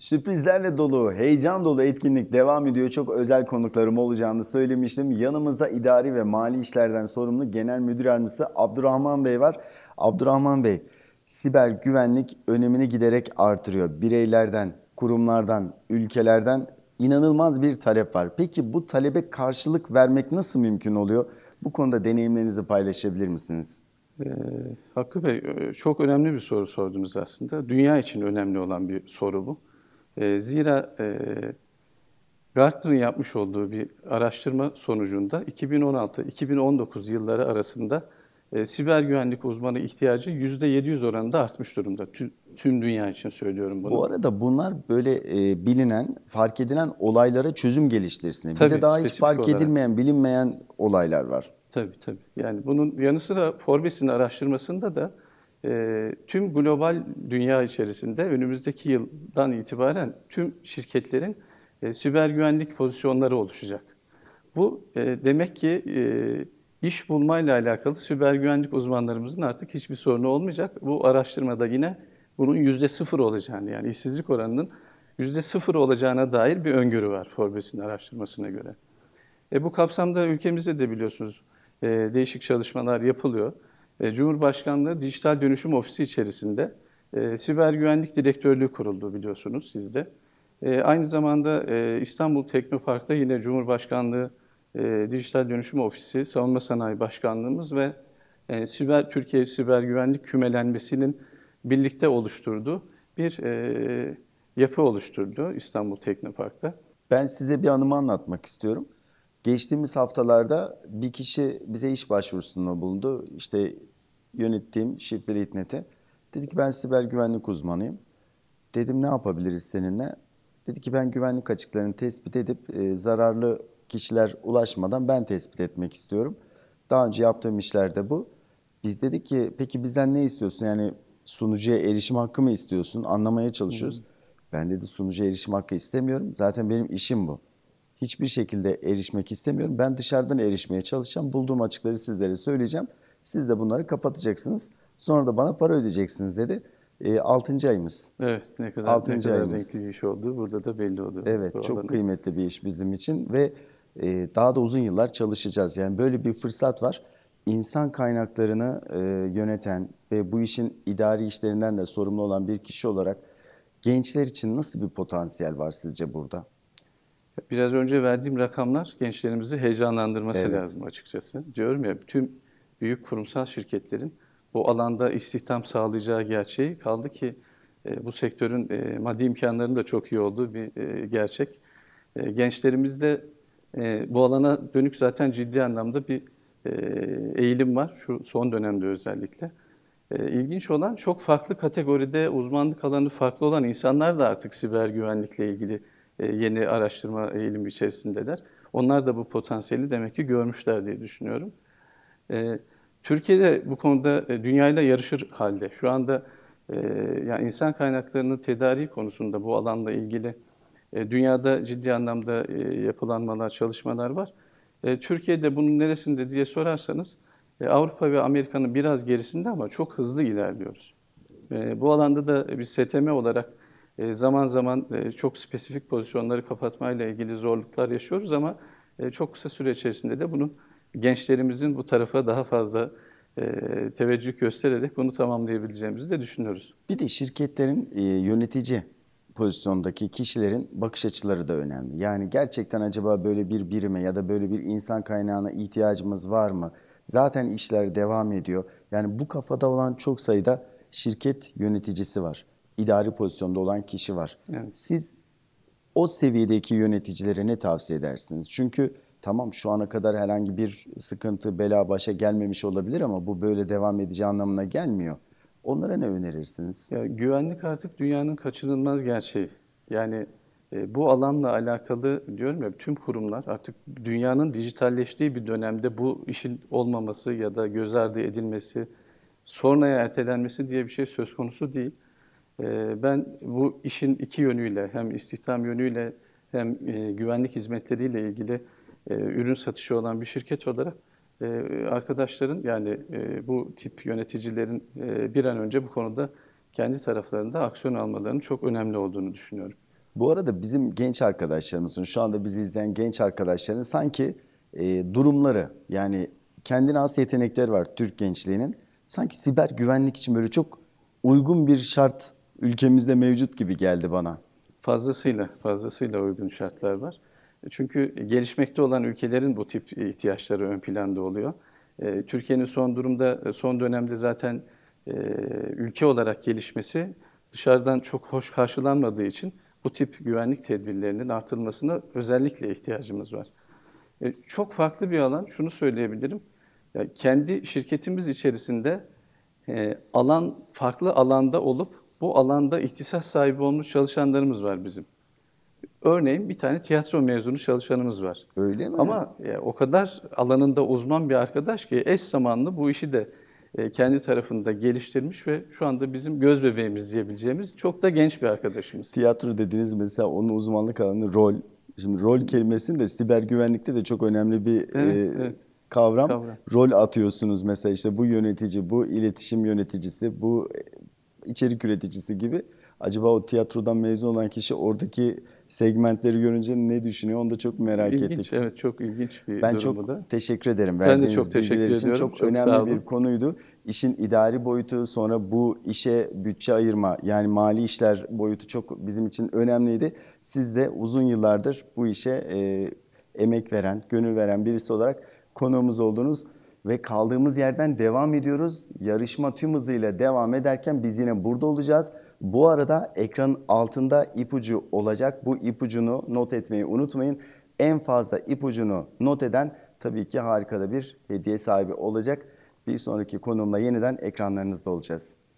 Sürprizlerle dolu, heyecan dolu etkinlik devam ediyor. Çok özel konuklarım olacağını söylemiştim. Yanımızda idari ve mali işlerden sorumlu Genel Müdür Yardımcısı Abdurrahman Bey var. Abdurrahman Bey, siber güvenlik önemini giderek artırıyor. Bireylerden, kurumlardan, ülkelerden inanılmaz bir talep var. Peki bu talebe karşılık vermek nasıl mümkün oluyor? Bu konuda deneyimlerinizi paylaşabilir misiniz? Ee, Hakkı Bey, e, çok önemli bir soru sordunuz aslında. Dünya için önemli olan bir soru bu. Ee, zira e, Gartner'ın yapmış olduğu bir araştırma sonucunda 2016-2019 yılları arasında e, siber güvenlik uzmanı ihtiyacı %700 oranında artmış durumda. Tüm, tüm dünya için söylüyorum bunu. Bu arada bunlar böyle e, bilinen, fark edilen olaylara çözüm geliştirsin. Bir de daha hiç fark olarak. edilmeyen, bilinmeyen olaylar var. Tabii tabii. Yani bunun yanı sıra Forbes'in araştırmasında da ee, tüm global dünya içerisinde önümüzdeki yıldan itibaren tüm şirketlerin e, siber güvenlik pozisyonları oluşacak. Bu e, demek ki e, iş bulmayla alakalı siber güvenlik uzmanlarımızın artık hiçbir sorunu olmayacak. Bu araştırmada yine bunun yüzde sıfır olacağını yani işsizlik oranının yüzde sıfır olacağına dair bir öngörü var Forbes'in araştırmasına göre. E, bu kapsamda ülkemizde de biliyorsunuz e, değişik çalışmalar yapılıyor. E, Cumhurbaşkanlığı Dijital Dönüşüm Ofisi içerisinde e, Siber Güvenlik Direktörlüğü kuruldu biliyorsunuz sizde. E, aynı zamanda e, İstanbul Teknopark'ta yine Cumhurbaşkanlığı e, Dijital Dönüşüm Ofisi, Savunma Sanayi Başkanlığımız ve e, Siber Türkiye Siber Güvenlik Kümelenmesi'nin birlikte oluşturduğu bir e, yapı oluşturdu İstanbul Teknopark'ta. Ben size bir anımı anlatmak istiyorum. Geçtiğimiz haftalarda bir kişi bize iş başvurusunda bulundu. İşte yönettiğim şifreli internete Dedi ki ben siber güvenlik uzmanıyım. Dedim ne yapabiliriz seninle? Dedi ki ben güvenlik açıklarını tespit edip e, zararlı kişiler ulaşmadan ben tespit etmek istiyorum. Daha önce yaptığım işlerde bu. Biz dedik ki peki bizden ne istiyorsun? Yani sunucuya erişim hakkı mı istiyorsun? Anlamaya çalışıyoruz. Hmm. Ben dedi sunucuya erişim hakkı istemiyorum. Zaten benim işim bu. Hiçbir şekilde erişmek istemiyorum. Ben dışarıdan erişmeye çalışacağım. Bulduğum açıkları sizlere söyleyeceğim. Siz de bunları kapatacaksınız. Sonra da bana para ödeyeceksiniz dedi. E, 6. ayımız. Evet ne kadar, altıncı ne kadar ayımız. renkli bir iş oldu burada da belli oldu. Evet Bu çok alanı. kıymetli bir iş bizim için ve e, daha da uzun yıllar çalışacağız. Yani böyle bir fırsat var. İnsan kaynaklarını e, yöneten ve bu işin idari işlerinden de sorumlu olan bir kişi olarak gençler için nasıl bir potansiyel var sizce burada? Biraz önce verdiğim rakamlar gençlerimizi heyecanlandırması evet. lazım açıkçası. Diyorum ya tüm büyük kurumsal şirketlerin bu alanda istihdam sağlayacağı gerçeği kaldı ki e, bu sektörün e, maddi imkanlarının da çok iyi olduğu bir e, gerçek. gençlerimiz de bu alana dönük zaten ciddi anlamda bir eğilim var şu son dönemde özellikle. İlginç olan çok farklı kategoride uzmanlık alanı farklı olan insanlar da artık siber güvenlikle ilgili yeni araştırma eğilimi içerisindeler. Onlar da bu potansiyeli demek ki görmüşler diye düşünüyorum. Ee, Türkiye'de bu konuda e, dünyayla yarışır halde. Şu anda e, yani insan kaynaklarının tedariği konusunda bu alanla ilgili e, dünyada ciddi anlamda yapılanmalar, çalışmalar var. Türkiye'de bunun neresinde diye sorarsanız Avrupa ve Amerika'nın biraz gerisinde ama çok hızlı ilerliyoruz. Bu alanda da biz STM olarak zaman zaman çok spesifik pozisyonları kapatmayla ilgili zorluklar yaşıyoruz ama çok kısa süre içerisinde de bunun gençlerimizin bu tarafa daha fazla e, teveccüh göstererek bunu tamamlayabileceğimizi de düşünüyoruz. Bir de şirketlerin e, yönetici pozisyondaki kişilerin bakış açıları da önemli. Yani gerçekten acaba böyle bir birime ya da böyle bir insan kaynağına ihtiyacımız var mı? Zaten işler devam ediyor. Yani bu kafada olan çok sayıda şirket yöneticisi var. İdari pozisyonda olan kişi var. Evet. Siz o seviyedeki yöneticilere ne tavsiye edersiniz? Çünkü tamam şu ana kadar herhangi bir sıkıntı, bela başa gelmemiş olabilir ama bu böyle devam edeceği anlamına gelmiyor. Onlara ne önerirsiniz? Ya, güvenlik artık dünyanın kaçınılmaz gerçeği. Yani e, bu alanla alakalı diyorum ya tüm kurumlar artık dünyanın dijitalleştiği bir dönemde bu işin olmaması ya da göz ardı edilmesi, sonraya ertelenmesi diye bir şey söz konusu değil. E, ben bu işin iki yönüyle hem istihdam yönüyle hem e, güvenlik hizmetleriyle ilgili e, ürün satışı olan bir şirket olarak e, arkadaşların yani e, bu tip yöneticilerin e, bir an önce bu konuda kendi taraflarında aksiyon almalarının çok önemli olduğunu düşünüyorum. Bu arada bizim genç arkadaşlarımızın, şu anda bizi izleyen genç arkadaşların sanki e, durumları yani kendine az yetenekler var Türk gençliğinin. Sanki siber güvenlik için böyle çok uygun bir şart ülkemizde mevcut gibi geldi bana. Fazlasıyla, fazlasıyla uygun şartlar var. Çünkü gelişmekte olan ülkelerin bu tip ihtiyaçları ön planda oluyor. E, Türkiye'nin son durumda, e, son dönemde zaten e, ülke olarak gelişmesi dışarıdan çok hoş karşılanmadığı için bu tip güvenlik tedbirlerinin artırılmasına özellikle ihtiyacımız var. Çok farklı bir alan, şunu söyleyebilirim. kendi şirketimiz içerisinde alan farklı alanda olup bu alanda ihtisas sahibi olmuş çalışanlarımız var bizim. Örneğin bir tane tiyatro mezunu çalışanımız var. Öyle mi? Ama ya, e, o kadar alanında uzman bir arkadaş ki eş zamanlı bu işi de e, kendi tarafında geliştirmiş ve şu anda bizim göz bebeğimiz diyebileceğimiz çok da genç bir arkadaşımız. Tiyatro dediniz mesela onun uzmanlık alanı rol. Şimdi rol kelimesini de siber güvenlikte de çok önemli bir e, evet, e, evet. Kavram, kavram. Rol atıyorsunuz mesela işte bu yönetici, bu iletişim yöneticisi, bu e, içerik üreticisi gibi. Acaba o tiyatrodan mezun olan kişi oradaki segmentleri görünce ne düşünüyor onu da çok merak ilginç, ettik. Evet çok ilginç bir ben çok da. teşekkür ederim. Ben Verdiğiniz de çok teşekkür için ediyorum. Çok, çok önemli bir konuydu. İşin idari boyutu sonra bu işe bütçe ayırma yani mali işler boyutu çok bizim için önemliydi. Siz de uzun yıllardır bu işe e, emek veren, gönül veren birisi olarak konuğumuz oldunuz ve kaldığımız yerden devam ediyoruz. Yarışma tüm hızıyla devam ederken biz yine burada olacağız. Bu arada ekranın altında ipucu olacak. Bu ipucunu not etmeyi unutmayın. En fazla ipucunu not eden tabii ki harikada bir hediye sahibi olacak. Bir sonraki konumla yeniden ekranlarınızda olacağız.